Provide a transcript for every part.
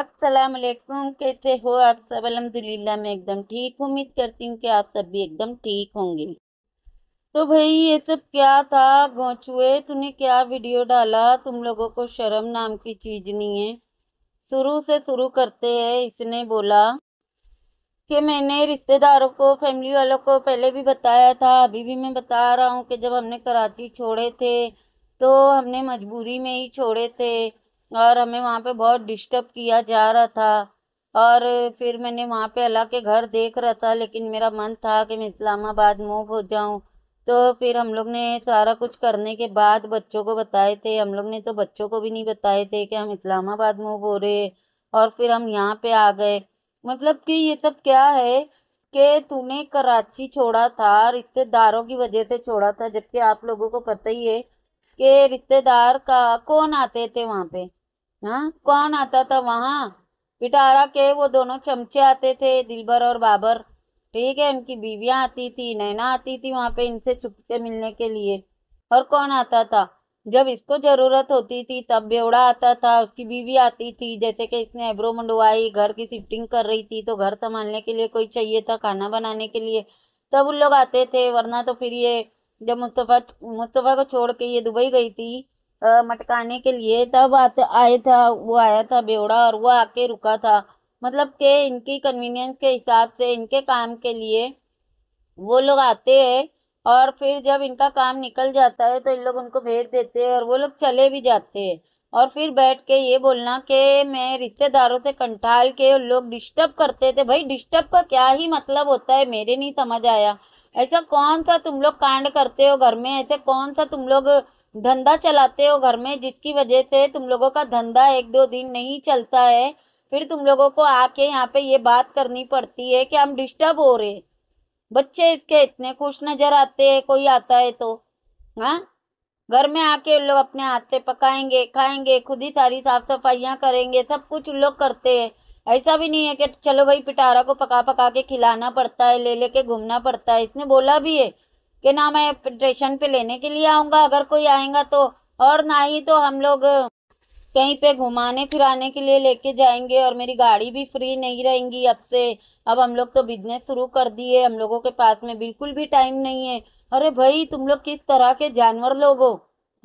असलकुम कैसे हो आप सब अलहमदिल्ला मैं एकदम ठीक उम्मीद करती हूँ कि आप सब भी एकदम ठीक होंगे तो भाई ये सब क्या था गोचुए तूने क्या वीडियो डाला तुम लोगों को शर्म नाम की चीज़ नहीं है शुरू से शुरू करते हैं इसने बोला कि मैंने रिश्तेदारों को फैमिली वालों को पहले भी बताया था अभी भी मैं बता रहा हूँ कि जब हमने कराची छोड़े थे तो हमने मजबूरी में ही छोड़े थे और हमें वहाँ पे बहुत डिस्टर्ब किया जा रहा था और फिर मैंने वहाँ पे अल्लाह के घर देख रहा था लेकिन मेरा मन था कि मैं इस्लामाबाद मूव हो जाऊँ तो फिर हम लोग ने सारा कुछ करने के बाद बच्चों को बताए थे हम लोग ने तो बच्चों को भी नहीं बताए थे कि हम इस्लामाबाद मूव हो रहे और फिर हम यहाँ पे आ गए मतलब कि ये सब क्या है कि तूने कराची छोड़ा था रिश्तेदारों की वजह से छोड़ा था जबकि आप लोगों को पता ही है कि रिश्तेदार का कौन आते थे वहाँ पे हाँ कौन आता था वहाँ पिटारा के वो दोनों चमचे आते थे दिलबर और बाबर ठीक है उनकी बीवियाँ आती थी नैना आती थी वहाँ पे इनसे चुपके मिलने के लिए और कौन आता था जब इसको ज़रूरत होती थी तब बेवड़ा आता था उसकी बीवी आती थी जैसे कि इसने एब्रो मंडवाई घर की शिफ्टिंग कर रही थी तो घर संभालने के लिए कोई चाहिए था खाना बनाने के लिए तब उन लोग आते थे वरना तो फिर ये जब मुस्तफ़ा मुस्तफ़ा को छोड़ के ये दुबई गई थी मटकाने के लिए तब आते आए था वो आया था बेवड़ा और वो आके रुका था मतलब के इनकी कन्वीनियंस के हिसाब से इनके काम के लिए वो लोग आते हैं और फिर जब इनका काम निकल जाता है तो इन लोग उनको भेज देते हैं और वो लोग चले भी जाते हैं और फिर बैठ के ये बोलना कि मैं रिश्तेदारों से कंटाल के लोग डिस्टर्ब करते थे भाई डिस्टर्ब का क्या ही मतलब होता है मेरे नहीं समझ आया ऐसा कौन सा तुम लोग कांड करते हो घर में ऐसे कौन सा तुम लोग धंधा चलाते हो घर में जिसकी वजह से तुम लोगों का धंधा एक दो दिन नहीं चलता है फिर तुम लोगों को आके यहाँ पे ये बात करनी पड़ती है कि हम डिस्टर्ब हो रहे बच्चे इसके इतने खुश नजर आते हैं कोई आता है तो हाँ घर में आके उन लोग अपने हाथ से पकाएंगे खाएंगे खुद ही सारी साफ सफाइयाँ करेंगे सब कुछ उन लोग करते हैं ऐसा भी नहीं है कि चलो भाई पिटारा को पका पका के खिलाना पड़ता है ले लेके घूमना पड़ता है इसने बोला भी है कि ना मैं स्टेशन पे लेने के लिए आऊँगा अगर कोई आएगा तो और ना ही तो हम लोग कहीं पे घुमाने फिराने के लिए लेके जाएंगे और मेरी गाड़ी भी फ्री नहीं रहेंगी अब से अब हम लोग तो बिजनेस शुरू कर दिए हम लोगों के पास में बिल्कुल भी टाइम नहीं है अरे भाई तुम लोग किस तरह के जानवर लोग हो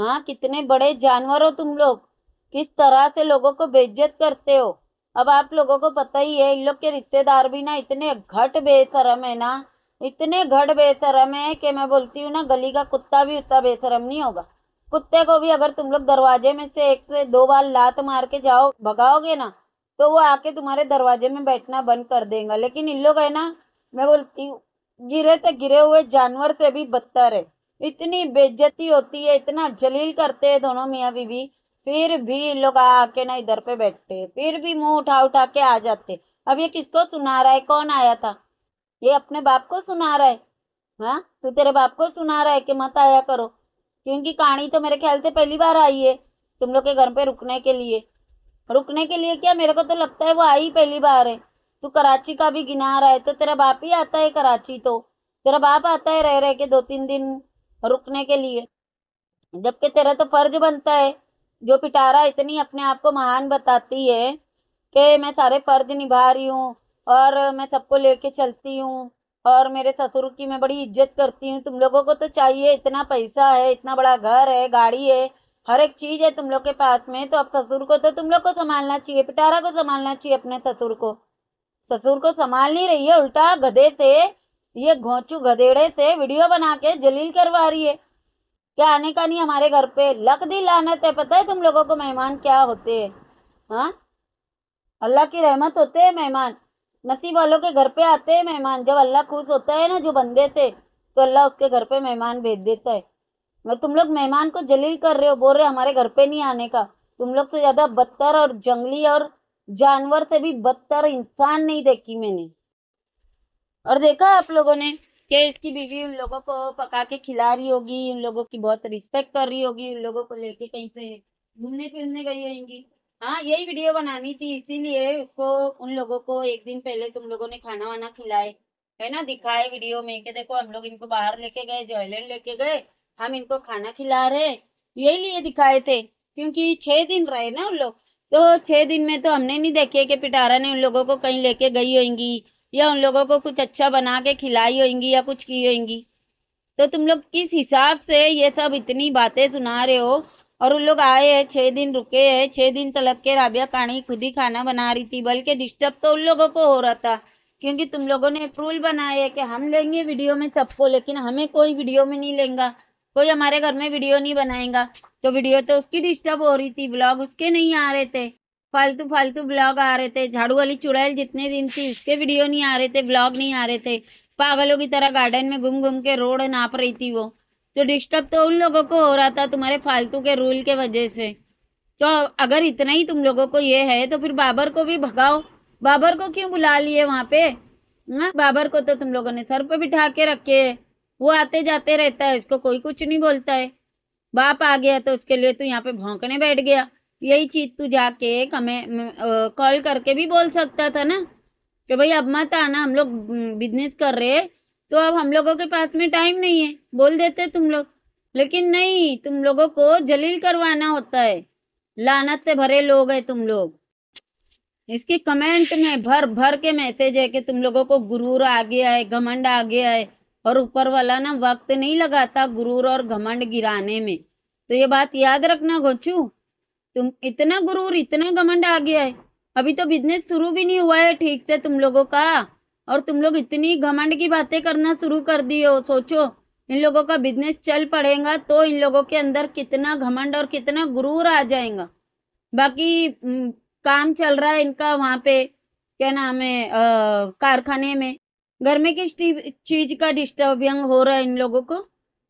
हाँ कितने बड़े जानवर हो तुम लोग किस तरह से लोगों को बेइज्जत करते हो अब आप लोगों को पता ही है इन लोग के रिश्तेदार भी ना इतने घट बेसरम है ना इतने घट बेशरम है कि मैं बोलती हूँ ना गली का कुत्ता भी उतना बेशरम नहीं होगा कुत्ते को भी अगर तुम लोग दरवाजे में से एक से दो बार लात मार के जाओ भगाओगे ना तो वो आके तुम्हारे दरवाजे में बैठना बंद कर देगा लेकिन इन लोग है ना मैं बोलती हूँ गिरे तो गिरे हुए जानवर से भी बदतर है इतनी बेज्जती होती है इतना जलील करते हैं दोनों मियाँ बीवी फिर भी इन लोग आके ना इधर पे बैठते फिर भी मुंह उठा उठा के आ जाते अब ये किसको सुना रहा है कौन आया था ये अपने बाप को सुना रहा है हाँ तू तेरे बाप को सुना रहा है कि मत आया करो क्योंकि कहानी तो मेरे ख्याल से पहली बार आई है तुम लोग के घर पे रुकने के लिए रुकने के लिए क्या मेरे को तो लगता है वो आई पहली बार है तू कराची का भी गिना रहा है तो तेरा बाप ही आता है कराची तो तेरा बाप आता है रह रह के दो तीन दिन रुकने के लिए जबकि तेरा तो फर्ज बनता है जो पिटारा इतनी अपने आप को महान बताती है कि मैं सारे फर्ज निभा रही हूँ और मैं सबको लेके चलती हूँ और मेरे ससुर की मैं बड़ी इज्जत करती हूँ तुम लोगों को तो चाहिए इतना पैसा है इतना बड़ा घर है गाड़ी है हर एक चीज़ है तुम लोग के पास में तो अब ससुर को तो तुम लोग को संभालना चाहिए पिटारा को संभालना चाहिए अपने ससुर को ससुर को संभाल नहीं रही है उल्टा गधे से ये घोंचू गधेड़े से वीडियो बना के जलील करवा रही है क्या आने का नहीं हमारे घर पे लक दी लानत है पता है तुम लोगों को मेहमान क्या होते हैं हाँ अल्लाह की रहमत होते हैं मेहमान नसीब वालों के घर पे आते हैं मेहमान जब अल्लाह खुश होता है ना जो बंदे थे तो अल्लाह उसके घर पे मेहमान भेज देता है मैं तुम लोग मेहमान को जलील कर रहे हो बोल रहे हो हमारे घर पे नहीं आने का तुम लोग से ज़्यादा बदतर और जंगली और जानवर से भी बदतर इंसान नहीं देखी मैंने और देखा आप लोगों ने कि इसकी बीवी उन लोगों को पका के खिला रही होगी उन लोगों की बहुत रिस्पेक्ट कर रही होगी उन लोगों को लेके कहीं पे घूमने फिरने गई होगी हाँ यही वीडियो बनानी थी इसीलिए उसको उन लोगों को एक दिन पहले तुम लोगों ने खाना वाना खिलाए है ना दिखाए वीडियो में के देखो हम लोग इनको बाहर लेके गए जॉयलैंड लेके गए हम इनको खाना खिला रहे यही लिए दिखाए थे क्योंकि छह दिन रहे ना उन लोग तो छह दिन में तो हमने नहीं देखे कि पिटारा ने उन लोगों को कहीं लेके गई होंगी या उन लोगों को कुछ अच्छा बना के खिलाई होंगी या कुछ की होंगी तो तुम लोग किस हिसाब से ये सब इतनी बातें सुना रहे हो और उन लोग आए हैं छः दिन रुके हैं छः दिन तो लग के राबिया काणी खुद ही खाना बना रही थी बल्कि डिस्टर्ब तो उन लोगों को हो रहा था क्योंकि तुम लोगों ने एक रूल बनाया है कि हम लेंगे वीडियो में सबको लेकिन हमें कोई वीडियो में नहीं लेंगा कोई हमारे घर में वीडियो नहीं बनाएगा तो वीडियो तो उसकी डिस्टर्ब हो रही थी ब्लॉग उसके नहीं आ रहे थे फालतू फालतू ब्लॉग आ रहे थे झाड़ू वाली चुड़ैल जितने दिन थी उसके वीडियो नहीं आ रहे थे ब्लॉग नहीं आ रहे थे पागलों की तरह गार्डन में घूम घूम के रोड नाप रही थी वो जो डिस्टर्ब तो उन लोगों को हो रहा था तुम्हारे फालतू के रूल के वजह से तो अगर इतना ही तुम लोगों को ये है तो फिर बाबर को भी भगाओ बाबर को क्यों बुला लिए वहाँ पे ना हाँ, बाबर को तो तुम लोगों ने सर पर बिठा के रखे है वो आते जाते रहता है इसको कोई कुछ नहीं बोलता है बाप आ गया तो उसके लिए तू तो यहाँ पे भौंकने बैठ गया यही चीज़ तू जाके हमें कॉल करके भी बोल सकता था ना कि भाई अब मत आना हम लोग बिजनेस कर रहे तो अब हम लोगों के पास में टाइम नहीं है बोल देते तुम लोग लेकिन नहीं तुम लोगों को जलील करवाना होता है लानत से भरे लोग है तुम लोग इसके कमेंट में भर भर के मैसेज है कि तुम लोगों को गुरूर आ गया है घमंड आ गया है और ऊपर वाला ना वक्त नहीं लगाता गुरूर और घमंड गिराने में तो ये बात याद रखना घोचू तुम इतना गुरूर इतना घमंड आ गया है अभी तो बिजनेस शुरू भी नहीं हुआ है ठीक से तुम लोगों का और तुम लोग इतनी घमंड की बातें करना शुरू कर दी हो सोचो इन लोगों का बिजनेस चल पड़ेगा तो इन लोगों के अंदर कितना घमंड और कितना गुरूर आ जाएगा बाकी काम चल रहा है इनका वहाँ पे क्या नाम है कारखाने में घर में किस चीज का डिस्टर्बिंग हो रहा है इन लोगों को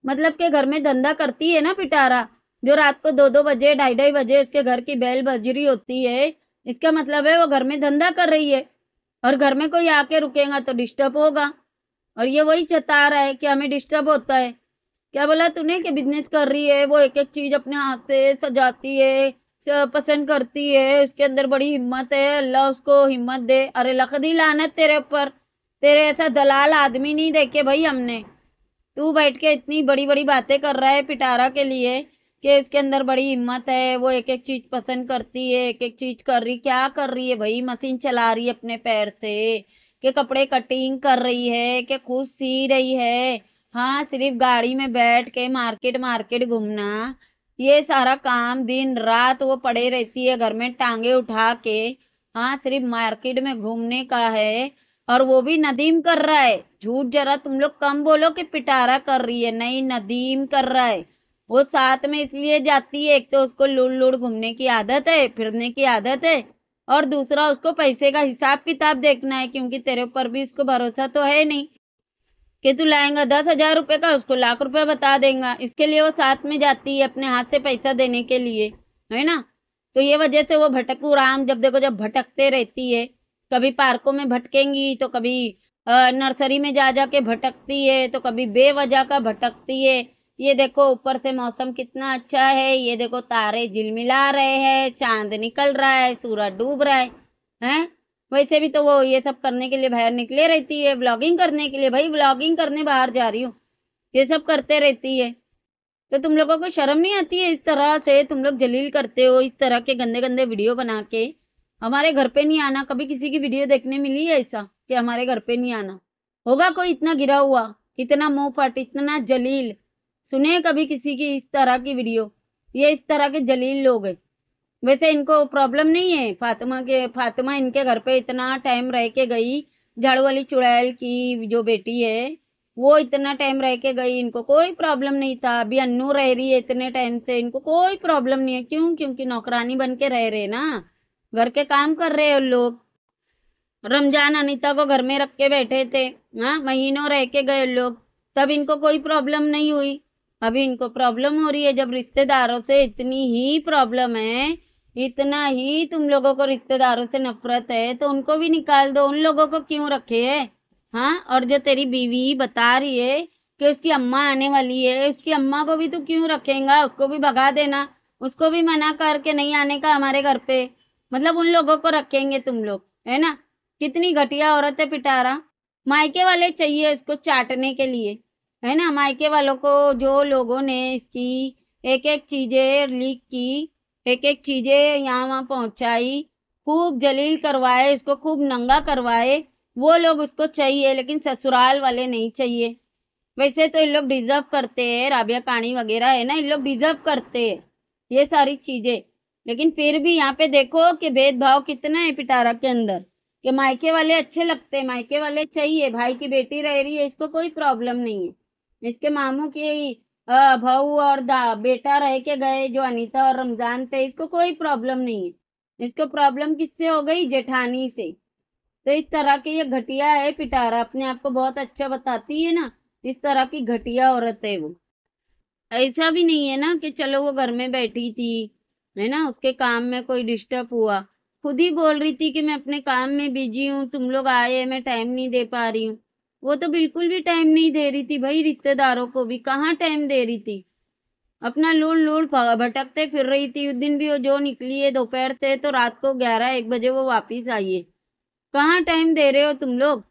मतलब के घर में धंधा करती है ना पिटारा जो रात को दो दो बजे ढाई ढाई बजे इसके घर की बैल बजरी होती है इसका मतलब है वो घर में धंधा कर रही है और घर में कोई आके रुकेगा तो डिस्टर्ब होगा और ये वही चता रहा है कि हमें डिस्टर्ब होता है क्या बोला तूने कि बिजनेस कर रही है वो एक एक चीज़ अपने हाथ से सजाती है पसंद करती है उसके अंदर बड़ी हिम्मत है अल्लाह उसको हिम्मत दे अरे लखदी लानत तेरे ऊपर तेरे ऐसा दलाल आदमी नहीं देखे भाई हमने तू बैठ के इतनी बड़ी बड़ी बातें कर रहा है पिटारा के लिए कि इसके अंदर बड़ी हिम्मत है वो एक एक चीज़ पसंद करती है एक एक चीज़ कर रही क्या कर रही है भाई मशीन चला रही है अपने पैर से कि कपड़े कटिंग कर रही है कि खुद सी रही है हाँ सिर्फ गाड़ी में बैठ के मार्केट मार्केट घूमना ये सारा काम दिन रात वो पड़े रहती है घर में टांगे उठा के हाँ सिर्फ मार्केट में घूमने का है और वो भी नदीम कर रहा है झूठ जरा तुम लोग कम बोलो कि पिटारा कर रही है नहीं नदीम कर रहा है वो साथ में इसलिए जाती है एक तो उसको लुड़ लुड़ घूमने की आदत है फिरने की आदत है और दूसरा उसको पैसे का हिसाब किताब देखना है क्योंकि तेरे ऊपर भी इसको भरोसा तो है नहीं कि तू लाएगा दस हजार रुपये का उसको लाख रुपये बता देगा इसके लिए वो साथ में जाती है अपने हाथ से पैसा देने के लिए है ना तो ये वजह से वो भटकू राम जब देखो जब भटकते रहती है कभी पार्कों में भटकेंगी तो कभी नर्सरी में जा जा के भटकती है तो कभी बेवजह का भटकती है ये देखो ऊपर से मौसम कितना अच्छा है ये देखो तारे झिलमिला रहे हैं चांद निकल रहा है सूरज डूब रहा है हैं वैसे भी तो वो ये सब करने के लिए बाहर निकले रहती है ब्लॉगिंग करने के लिए भाई ब्लॉगिंग करने बाहर जा रही हूँ ये सब करते रहती है तो तुम लोगों को शर्म नहीं आती है इस तरह से तुम लोग जलील करते हो इस तरह के गंदे गंदे वीडियो बना के हमारे घर पे नहीं आना कभी किसी की वीडियो देखने मिली है ऐसा कि हमारे घर पे नहीं आना होगा कोई इतना गिरा हुआ इतना मुँह फट इतना जलील सुने कभी किसी की इस तरह की वीडियो ये इस तरह के जलील लोग हैं वैसे इनको प्रॉब्लम नहीं है फातिमा के फातिमा इनके घर पे इतना टाइम रह के गई झाड़ू वाली चुड़ैल की जो बेटी है वो इतना टाइम रह के गई इनको कोई प्रॉब्लम नहीं था अभी अन्नू रह रही है इतने टाइम से इनको कोई प्रॉब्लम नहीं है क्यों क्योंकि नौकरानी बन के रह रहे ना घर के काम कर रहे हैं लोग रमजान अनिता को घर में रख के बैठे थे हाँ महीनों रह के गए लोग तब इनको कोई प्रॉब्लम नहीं हुई अभी इनको प्रॉब्लम हो रही है जब रिश्तेदारों से इतनी ही प्रॉब्लम है इतना ही तुम लोगों को रिश्तेदारों से नफरत है तो उनको भी निकाल दो उन लोगों को क्यों रखे है हाँ और जो तेरी बीवी बता रही है कि उसकी अम्मा आने वाली है उसकी अम्मा को भी तू क्यों रखेगा उसको भी भगा देना उसको भी मना करके नहीं आने का हमारे घर पे मतलब उन लोगों को रखेंगे तुम लोग है ना कितनी घटिया औरत है पिटारा मायके वाले चाहिए उसको चाटने के लिए है ना मायके वालों को जो लोगों ने इसकी एक एक चीज़ें लीक की एक एक चीज़ें यहाँ वहाँ पहुँचाई खूब जलील करवाए इसको खूब नंगा करवाए वो लोग उसको चाहिए लेकिन ससुराल वाले नहीं चाहिए वैसे तो इन लोग डिजर्व करते हैं राबिया काणी वगैरह है ना इन लोग डिजर्व करते हैं ये सारी चीज़ें लेकिन फिर भी यहाँ पे देखो कि भेदभाव कितना है पिटारा के अंदर कि मायके वाले अच्छे लगते हैं मायके वाले चाहिए भाई की बेटी रह रही है इसको कोई प्रॉब्लम नहीं है इसके मामू की भाऊ और बेटा रह के गए जो अनीता और रमजान थे इसको कोई प्रॉब्लम नहीं है इसको प्रॉब्लम किससे हो गई जेठानी से तो इस तरह के ये घटिया है पिटारा अपने आप को बहुत अच्छा बताती है ना इस तरह की घटिया औरत है वो ऐसा भी नहीं है ना कि चलो वो घर में बैठी थी है ना उसके काम में कोई डिस्टर्ब हुआ खुद ही बोल रही थी कि मैं अपने काम में बिजी हूँ तुम लोग आए मैं टाइम नहीं दे पा रही हूँ वो तो बिल्कुल भी टाइम नहीं दे रही थी भाई रिश्तेदारों को भी कहाँ टाइम दे रही थी अपना लूड़ लूड़ भटकते फिर रही थी उस दिन भी वो जो निकली है दोपहर से तो रात को ग्यारह एक बजे वो वापिस आई है कहाँ टाइम दे रहे हो तुम लोग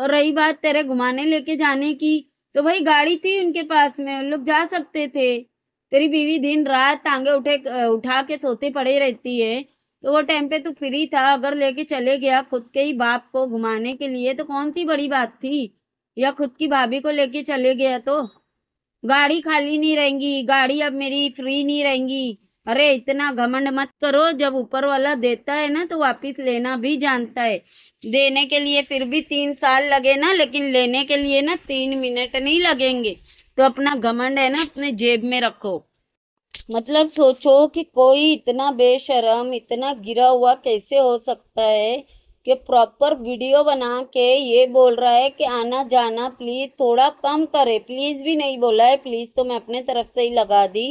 और रही बात तेरे घुमाने लेके जाने की तो भाई गाड़ी थी उनके पास में उन लोग जा सकते थे तेरी बीवी दिन रात टांगे उठे उठा के सोते पड़े रहती है तो वो टाइम पे तो फ्री था अगर लेके चले गया खुद के ही बाप को घुमाने के लिए तो कौन सी बड़ी बात थी या खुद की भाभी को लेके चले गया तो गाड़ी खाली नहीं रहेंगी गाड़ी अब मेरी फ्री नहीं रहेंगी अरे इतना घमंड मत करो जब ऊपर वाला देता है ना तो वापिस लेना भी जानता है देने के लिए फिर भी तीन साल लगे ना लेकिन लेने के लिए ना तीन मिनट नहीं लगेंगे तो अपना घमंड है ना अपने जेब में रखो मतलब सोचो कि कोई इतना बेशरम इतना गिरा हुआ कैसे हो सकता है कि प्रॉपर वीडियो बना के ये बोल रहा है कि आना जाना प्लीज़ थोड़ा कम करे प्लीज़ भी नहीं बोला है प्लीज़ तो मैं अपने तरफ से ही लगा दी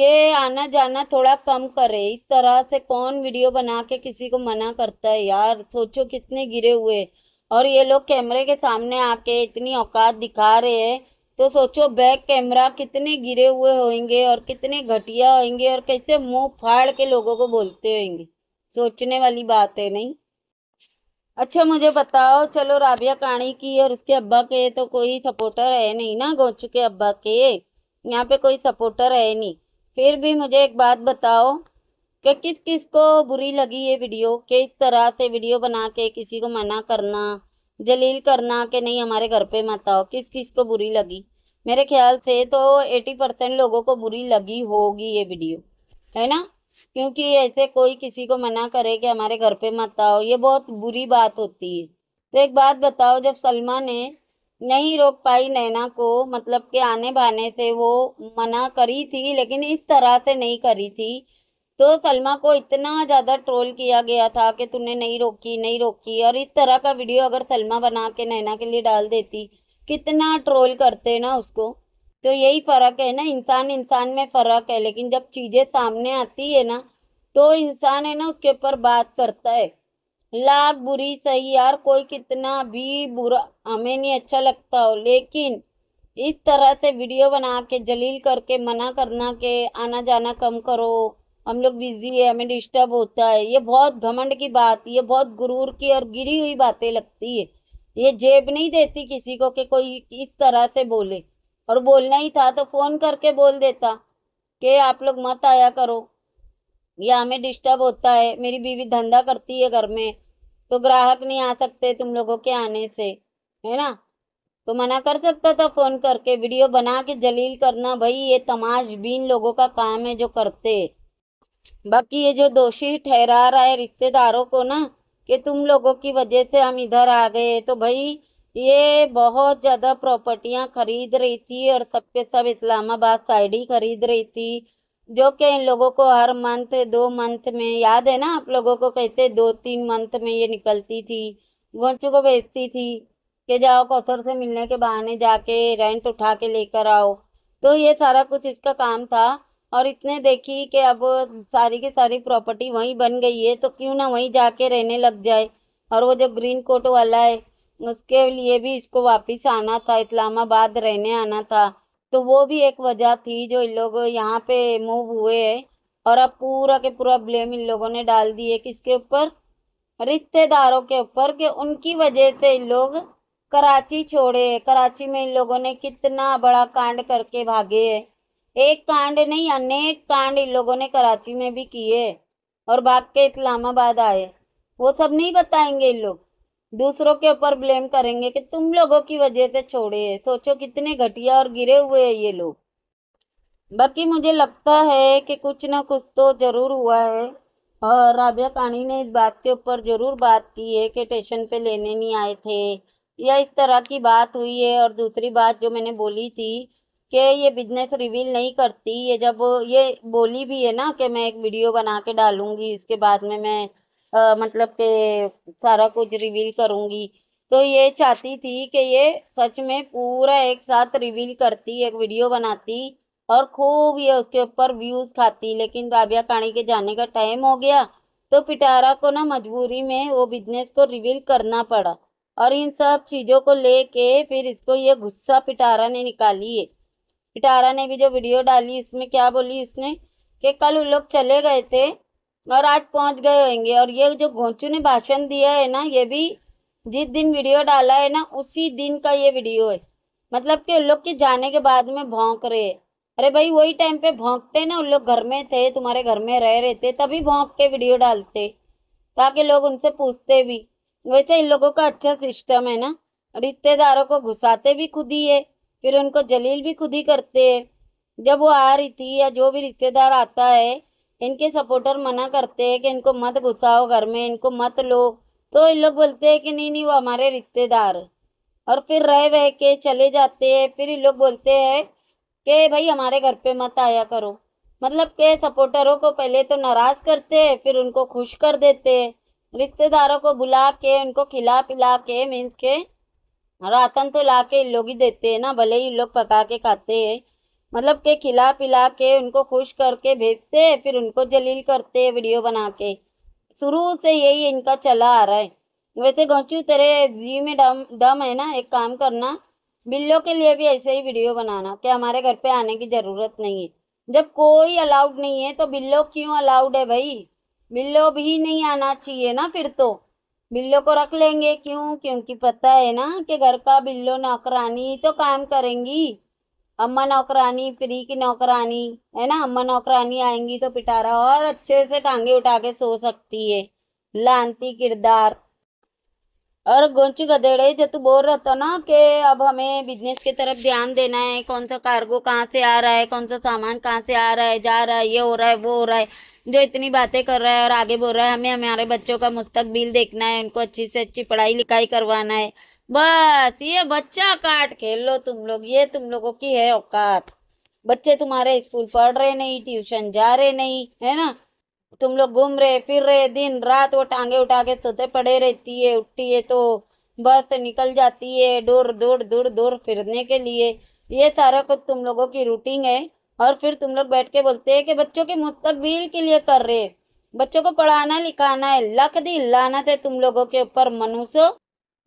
कि आना जाना थोड़ा कम करे इस तरह से कौन वीडियो बना के किसी को मना करता है यार सोचो कितने गिरे हुए और ये लोग कैमरे के सामने आके इतनी औकात दिखा रहे हैं तो सोचो बैक कैमरा कितने गिरे हुए होंगे और कितने घटिया होंगे और कैसे मुंह फाड़ के लोगों को बोलते होंगे सोचने वाली बात है नहीं अच्छा मुझे बताओ चलो राबिया काणी की और उसके अब्बा के तो कोई सपोर्टर है नहीं ना गोचू के अब्बा के यहाँ पे कोई सपोर्टर है नहीं फिर भी मुझे एक बात बताओ कि किस किस को बुरी लगी ये वीडियो किस तरह से वीडियो बना के किसी को मना करना जलील करना कि नहीं हमारे घर पे मत आओ किस किस को बुरी लगी मेरे ख्याल से तो एटी परसेंट लोगों को बुरी लगी होगी ये वीडियो है ना क्योंकि ऐसे कोई किसी को मना करे कि हमारे घर पे मत आओ ये बहुत बुरी बात होती है तो एक बात बताओ जब सलमा ने नहीं रोक पाई नैना को मतलब के आने बहाने से वो मना करी थी लेकिन इस तरह से नहीं करी थी तो सलमा को इतना ज़्यादा ट्रोल किया गया था कि तूने नहीं रोकी नहीं रोकी और इस तरह का वीडियो अगर सलमा बना के नैना के लिए डाल देती कितना ट्रोल करते ना उसको तो यही फ़र्क है ना इंसान इंसान में फ़र्क है लेकिन जब चीज़ें सामने आती है ना तो इंसान है ना उसके ऊपर बात करता है लाख बुरी सही यार कोई कितना भी बुरा हमें नहीं अच्छा लगता हो लेकिन इस तरह से वीडियो बना के जलील करके मना करना के आना जाना कम करो हम लोग बिजी है हमें डिस्टर्ब होता है ये बहुत घमंड की बात ये बहुत गुरूर की और गिरी हुई बातें लगती है ये जेब नहीं देती किसी को कि कोई इस तरह से बोले और बोलना ही था तो फ़ोन करके बोल देता कि आप लोग मत आया करो या हमें डिस्टर्ब होता है मेरी बीवी धंधा करती है घर में तो ग्राहक नहीं आ सकते तुम लोगों के आने से है ना तो मना कर सकता था फ़ोन करके वीडियो बना के जलील करना भाई ये तमाश बीन लोगों का काम है जो करते बाकी ये जो दोषी ठहरा रहा है रिश्तेदारों को ना कि तुम लोगों की वजह से हम इधर आ गए तो भाई ये बहुत ज़्यादा प्रॉपर्टियाँ खरीद रही थी और सब के सब इस्लामाबाद साइड ही खरीद रही थी जो कि इन लोगों को हर मंथ दो मंथ में याद है ना आप लोगों को कैसे दो तीन मंथ में ये निकलती थी गोंचू को बेचती थी कि जाओ कौसर से मिलने के बहाने जाके रेंट उठा के लेकर आओ तो ये सारा कुछ इसका काम था और इतने देखी कि अब सारी की सारी प्रॉपर्टी वहीं बन गई है तो क्यों ना वहीं जाके रहने लग जाए और वो जो ग्रीन कोट वाला है उसके लिए भी इसको वापस आना था इस्लामाबाद रहने आना था तो वो भी एक वजह थी जो इन लोग यहाँ पे मूव हुए है और अब पूरा के पूरा ब्लेम इन लोगों ने डाल दिए किसके ऊपर रिश्तेदारों के ऊपर कि उनकी वजह से इन लोग कराची छोड़े कराची में इन लोगों ने कितना बड़ा कांड करके भागे है एक कांड नहीं अनेक कांड इन लोगों ने कराची में भी किए और भाग के इस्लामाबाद आए वो सब नहीं बताएंगे इन लोग दूसरों के ऊपर ब्लेम करेंगे कि तुम लोगों की वजह से छोड़े सोचो कितने घटिया और गिरे हुए है ये लोग बाकी मुझे लगता है कि कुछ ना कुछ तो ज़रूर हुआ है और राबिया कानी ने इस बात के ऊपर ज़रूर बात की है कि टेशन पे लेने नहीं आए थे या इस तरह की बात हुई है और दूसरी बात जो मैंने बोली थी कि ये बिजनेस रिवील नहीं करती ये जब ये बोली भी है ना कि मैं एक वीडियो बना के डालूँगी इसके बाद में मैं आ, मतलब कि सारा कुछ रिवील करूँगी तो ये चाहती थी कि ये सच में पूरा एक साथ रिवील करती एक वीडियो बनाती और खूब ये उसके ऊपर व्यूज़ खाती लेकिन राबिया काणी के जाने का टाइम हो गया तो पिटारा को ना मजबूरी में वो बिजनेस को रिवील करना पड़ा और इन सब चीज़ों को लेके फिर इसको ये गुस्सा पिटारा ने निकाली है पिटारा ने भी जो वीडियो डाली इसमें क्या बोली उसने कि कल उन लोग चले गए थे और आज पहुंच गए होंगे और ये जो घोंचू ने भाषण दिया है ना ये भी जिस दिन वीडियो डाला है ना उसी दिन का ये वीडियो है मतलब कि उन लोग के जाने के बाद में भोंक रहे अरे भाई वही टाइम पे भोंकते ना उन लोग घर में थे तुम्हारे घर में रह रहे थे तभी भोंक के वीडियो डालते ताकि लोग उनसे पूछते भी वैसे इन लोगों का अच्छा सिस्टम है ना रिश्तेदारों को घुसाते भी खुद ही है फिर उनको जलील भी खुद ही करते जब वो आ रही थी या जो भी रिश्तेदार आता है इनके सपोर्टर मना करते हैं कि इनको मत घुसाओ घर में इनको मत लो तो इन लोग बोलते हैं कि नहीं नहीं वो हमारे रिश्तेदार और फिर रह वह के चले जाते हैं फिर इन लोग बोलते हैं कि भाई हमारे घर पे मत आया करो मतलब के सपोर्टरों को पहले तो नाराज़ करते फिर उनको खुश कर देते रिश्तेदारों को बुला के उनको खिला पिला के मीन्स के रातन तो ला के लोग ही देते हैं ना भले ही लोग पका के खाते हैं मतलब के खिला पिला के उनको खुश करके भेजते हैं फिर उनको जलील करते हैं वीडियो बना के शुरू से यही इनका चला आ रहा है वैसे गौचू तेरे जी में दम दम है ना एक काम करना बिल्लों के लिए भी ऐसे ही वीडियो बनाना कि हमारे घर पे आने की ज़रूरत नहीं है जब कोई अलाउड नहीं है तो बिल्लो क्यों अलाउड है भाई बिल्लो भी नहीं आना चाहिए ना फिर तो बिल्लों को रख लेंगे क्यों क्योंकि पता है ना कि घर का बिल्लो नौकरानी तो काम करेंगी अम्मा नौकरानी फ्री की नौकरानी है ना अम्मा नौकरानी आएंगी तो पिटारा और अच्छे से टांगे उठा के सो सकती है लांती किरदार और गोंची गधेड़े जो तू बोल रहा था ना कि अब हमें बिजनेस की तरफ ध्यान देना है कौन सा कार्गो कहाँ से आ रहा है कौन सा सामान कहाँ से आ रहा है जा रहा है ये हो रहा है वो हो रहा है जो इतनी बातें कर रहा है और आगे बोल रहा है हमें हमारे बच्चों का मुस्तकबिल देखना है उनको अच्छी से अच्छी पढ़ाई लिखाई करवाना है बस ये बच्चा काट खेल लो तुम लोग ये तुम लोगों की है औकात बच्चे तुम्हारे स्कूल पढ़ रहे नहीं ट्यूशन जा रहे नहीं है ना तुम लोग घूम रहे फिर रहे दिन रात वो टांगे उठा के सोते पड़े रहती है उठती है तो बस निकल जाती है दूर दूर दूर दूर फिरने के लिए ये सारा कुछ तुम लोगों की रूटीन है और फिर तुम लोग बैठ के बोलते हैं कि बच्चों के मुस्तकबिल के लिए कर रहे बच्चों को पढ़ाना लिखाना है लख दी लानत है तुम लोगों के ऊपर मनुष्यों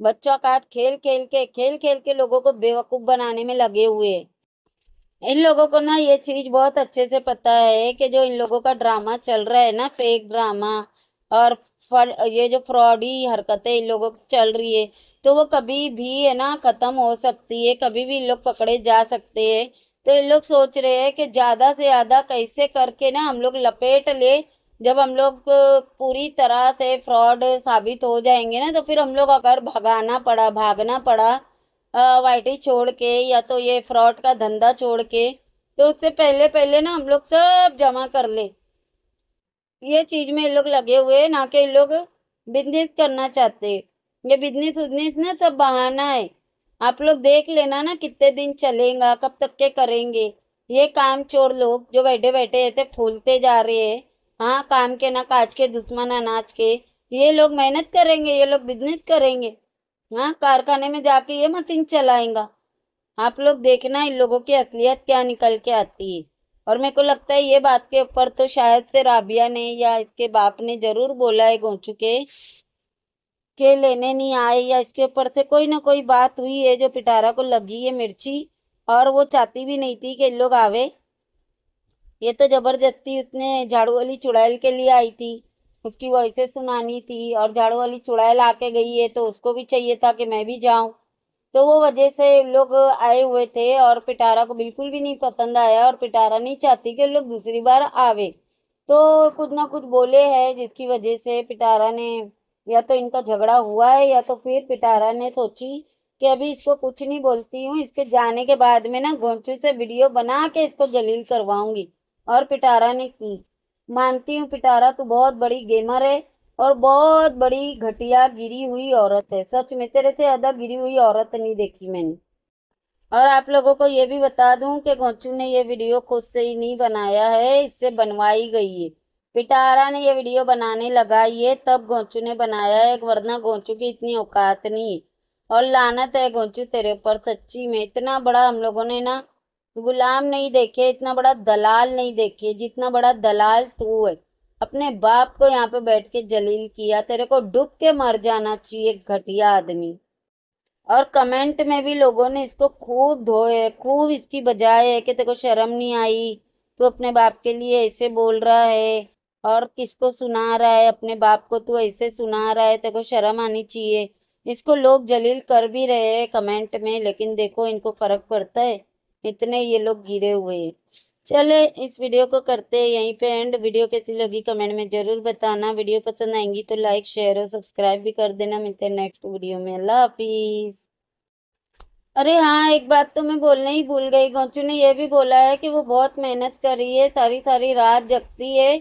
बच्चों काट खेल खेल के खेल खेल के लोगों को बेवकूफ़ बनाने में लगे हुए इन लोगों को ना ये चीज़ बहुत अच्छे से पता है कि जो इन लोगों का ड्रामा चल रहा है ना फेक ड्रामा और ये जो फ्रॉडी हरकतें इन लोगों की चल रही है तो वो कभी भी है ना ख़त्म हो सकती है कभी भी इन लोग पकड़े जा सकते हैं तो इन लोग सोच रहे हैं कि ज़्यादा से ज़्यादा कैसे करके ना हम लोग लपेट ले जब हम लोग पूरी तरह से फ्रॉड साबित हो जाएंगे ना तो फिर हम लोग अगर भगाना पड़ा भागना पड़ा वाइटी छोड़ के या तो ये फ्रॉड का धंधा छोड़ के तो उससे पहले पहले ना हम लोग सब जमा कर ले ये चीज़ में ये लोग लगे हुए ना कि लोग बिजनेस करना चाहते ये बिजनेस उजनेस ना सब बहाना है आप लोग देख लेना ना कितने दिन चलेगा कब तक के करेंगे ये काम चोर लोग जो बैठे बैठे ऐसे फूलते जा रहे हैं हाँ काम के ना काज के दुश्मन अनाज के ये लोग मेहनत करेंगे ये लोग बिजनेस करेंगे हाँ कारखाने में जाके ये मशीन चलाएगा आप लोग देखना इन लोगों की असलियत क्या निकल के आती है और मेरे को लगता है ये बात के ऊपर तो शायद से राबिया ने या इसके बाप ने जरूर बोला है गोचू के के लेने नहीं आए या इसके ऊपर से कोई ना कोई बात हुई है जो पिटारा को लगी है मिर्ची और वो चाहती भी नहीं थी कि इन लोग आवे ये तो ज़बरदस्ती उसने झाड़ू वाली चुड़ैल के लिए आई थी उसकी वैसे सुनानी थी और झाड़ू वाली चुड़ाई ला के गई है तो उसको भी चाहिए था कि मैं भी जाऊं तो वो वजह से लोग आए हुए थे और पिटारा को बिल्कुल भी नहीं पसंद आया और पिटारा नहीं चाहती कि लोग दूसरी बार आवे तो कुछ ना कुछ बोले है जिसकी वजह से पिटारा ने या तो इनका झगड़ा हुआ है या तो फिर पिटारा ने सोची कि अभी इसको कुछ नहीं बोलती हूँ इसके जाने के बाद में ना घोंचू से वीडियो बना के इसको जलील करवाऊंगी और पिटारा ने की मानती हूँ पिटारा तू बहुत बड़ी गेमर है और बहुत बड़ी घटिया गिरी हुई औरत है सच में तेरे से अदा गिरी हुई औरत नहीं देखी मैंने और आप लोगों को ये भी बता दूं कि गोचू ने ये वीडियो खुद से ही नहीं बनाया है इससे बनवाई गई है पिटारा ने ये वीडियो बनाने लगाई है तब गोचू ने बनाया है वरना गोचू की इतनी औकात नहीं है और लानत है गोचू तेरे ऊपर सच्ची में इतना बड़ा हम लोगों ने ना गुलाम नहीं देखे इतना बड़ा दलाल नहीं देखे जितना बड़ा दलाल तू है अपने बाप को यहाँ पे बैठ के जलील किया तेरे को डूब के मर जाना चाहिए घटिया आदमी और कमेंट में भी लोगों ने इसको खूब धोए खूब इसकी बजाय है कि तेरे को शर्म नहीं आई तू अपने बाप के लिए ऐसे बोल रहा है और किसको सुना रहा है अपने बाप को तू ऐसे सुना रहा है तेरे को शर्म आनी चाहिए इसको लोग जलील कर भी रहे हैं कमेंट में लेकिन देखो इनको फ़र्क पड़ता है इतने ये लोग गिरे हुए हैं चले इस वीडियो को करते हैं यहीं पे एंड वीडियो कैसी लगी कमेंट में ज़रूर बताना वीडियो पसंद आएंगी तो लाइक शेयर और सब्सक्राइब भी कर देना मिलते हैं नेक्स्ट वीडियो में अल्लाह हाफिज़ अरे हाँ एक बात तो मैं बोलना ही भूल गई गौचू ने यह भी बोला है कि वो बहुत मेहनत करी है सारी सारी रात जगती है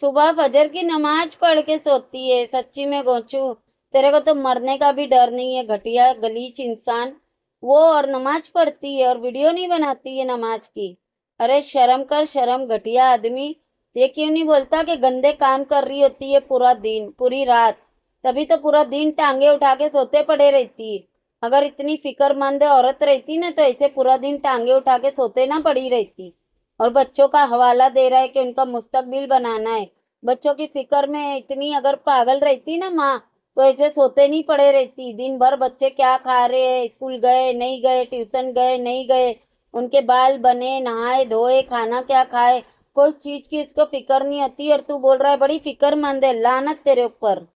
सुबह फजर की नमाज पढ़ के सोती है सच्ची में गौचू तेरे को तो मरने का भी डर नहीं है घटिया गलीच इंसान वो और नमाज पढ़ती है और वीडियो नहीं बनाती है नमाज की अरे शर्म कर शर्म घटिया आदमी ये क्यों नहीं बोलता कि गंदे काम कर रही होती है पूरा दिन पूरी रात तभी तो पूरा दिन टांगे उठा के सोते पड़े रहती अगर इतनी फिक्रमंद औरत रहती ना तो ऐसे पूरा दिन टांगे उठा के सोते ना पड़ी रहती और बच्चों का हवाला दे रहा है कि उनका मुस्तकबिल बनाना है बच्चों की फिक्र में इतनी अगर पागल रहती ना माँ तो ऐसे सोते नहीं पड़े रहती दिन भर बच्चे क्या खा रहे हैं स्कूल गए नहीं गए ट्यूशन गए नहीं गए उनके बाल बने नहाए धोए खाना क्या खाए कोई चीज़ की उसको फिक्र नहीं होती और तू बोल रहा है बड़ी फिक्रमंद है लानत तेरे ऊपर